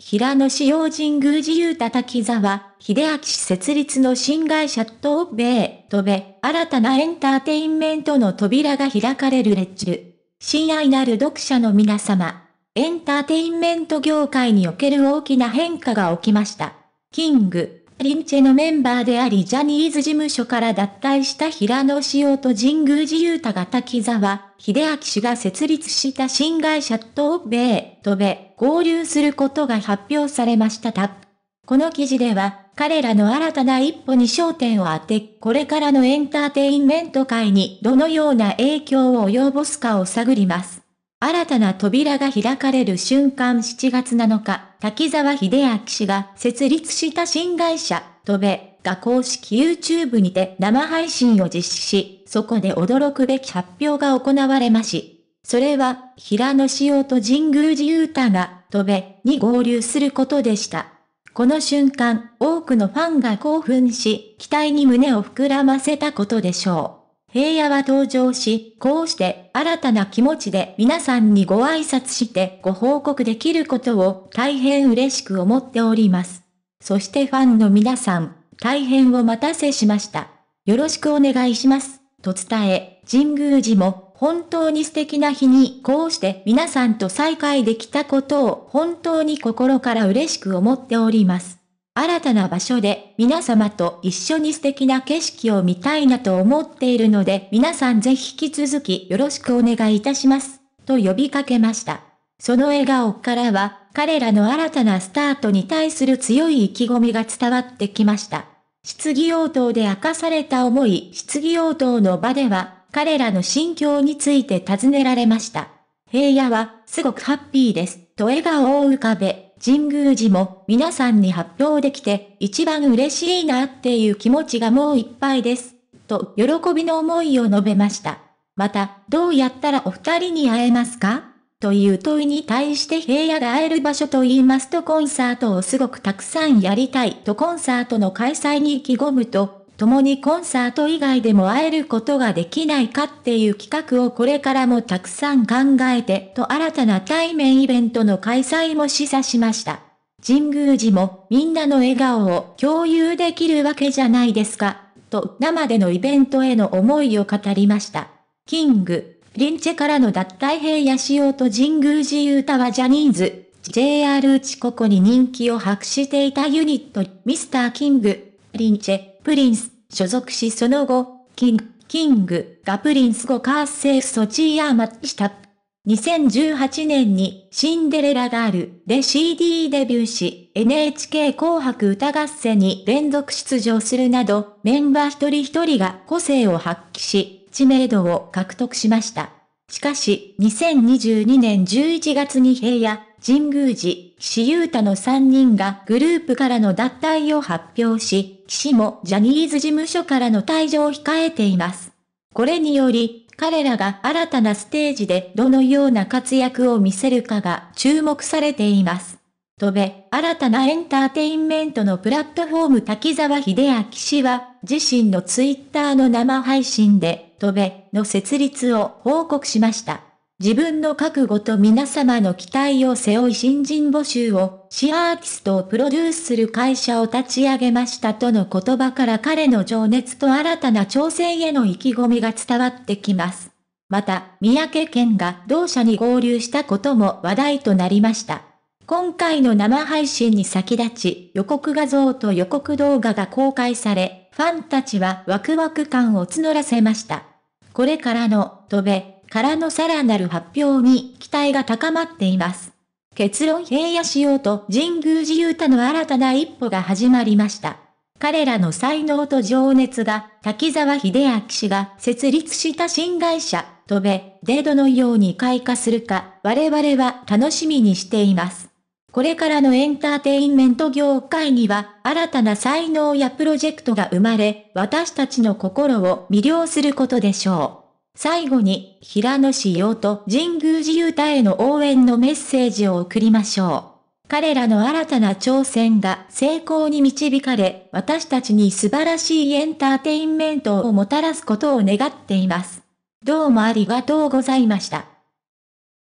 平野紫耀神宮自由たたき沢、秀明氏設立の新会社と米、とべ、新たなエンターテインメントの扉が開かれるレッチル。親愛なる読者の皆様、エンターテインメント業界における大きな変化が起きました。キング。リンチェのメンバーでありジャニーズ事務所から脱退した平野紫耀と神宮寺雄太が滝沢、秀明氏が設立した新会社と米、とべ、合流することが発表されましたた。この記事では、彼らの新たな一歩に焦点を当て、これからのエンターテインメント界にどのような影響を及ぼすかを探ります。新たな扉が開かれる瞬間7月7日、滝沢秀明氏が設立した新会社、トベが公式 YouTube にて生配信を実施し、そこで驚くべき発表が行われまし。それは、平野潮耀と神宮寺勇太が、トベに合流することでした。この瞬間、多くのファンが興奮し、期待に胸を膨らませたことでしょう。平野は登場し、こうして新たな気持ちで皆さんにご挨拶してご報告できることを大変嬉しく思っております。そしてファンの皆さん、大変お待たせしました。よろしくお願いします。と伝え、神宮寺も本当に素敵な日にこうして皆さんと再会できたことを本当に心から嬉しく思っております。新たな場所で皆様と一緒に素敵な景色を見たいなと思っているので皆さんぜひ引き続きよろしくお願いいたします。と呼びかけました。その笑顔からは彼らの新たなスタートに対する強い意気込みが伝わってきました。質疑応答で明かされた思い、質疑応答の場では彼らの心境について尋ねられました。平野はすごくハッピーです、と笑顔を浮かべ、神宮寺も皆さんに発表できて、一番嬉しいなっていう気持ちがもういっぱいです。と、喜びの思いを述べました。また、どうやったらお二人に会えますかという問いに対して平野が会える場所と言いますとコンサートをすごくたくさんやりたいとコンサートの開催に意気込むと、共にコンサート以外でも会えることができないかっていう企画をこれからもたくさん考えてと新たな対面イベントの開催も示唆しました。神宮寺もみんなの笑顔を共有できるわけじゃないですか、と生でのイベントへの思いを語りました。キング、リンチェからの脱退平野仕様と神宮寺ユータはジャニーズ、JR 内ここに人気を博していたユニット、ミスターキング、リンチェ、プリンス、所属しその後、キング、キングがプリンス後カーセーフ・ソチーアーマッチした。2018年にシンデレラガールで CD デビューし NHK 紅白歌合戦に連続出場するなどメンバー一人一人が個性を発揮し知名度を獲得しました。しかし2022年11月に平野神宮寺、岸優太の3人がグループからの脱退を発表し、岸もジャニーズ事務所からの退場を控えています。これにより、彼らが新たなステージでどのような活躍を見せるかが注目されています。とべ、新たなエンターテインメントのプラットフォーム滝沢秀明氏は、自身のツイッターの生配信で、とべの設立を報告しました。自分の覚悟と皆様の期待を背負い新人募集をシアーティストをプロデュースする会社を立ち上げましたとの言葉から彼の情熱と新たな挑戦への意気込みが伝わってきます。また、三宅健が同社に合流したことも話題となりました。今回の生配信に先立ち、予告画像と予告動画が公開され、ファンたちはワクワク感を募らせました。これからの、飛べ、からのさらなる発表に期待が高まっています。結論平野ようと神宮寺勇太の新たな一歩が始まりました。彼らの才能と情熱が、滝沢秀明氏が設立した新会社、飛べ、でどのように開花するか、我々は楽しみにしています。これからのエンターテインメント業界には、新たな才能やプロジェクトが生まれ、私たちの心を魅了することでしょう。最後に、平野紫耀と神宮寺勇太への応援のメッセージを送りましょう。彼らの新たな挑戦が成功に導かれ、私たちに素晴らしいエンターテインメントをもたらすことを願っています。どうもありがとうございました。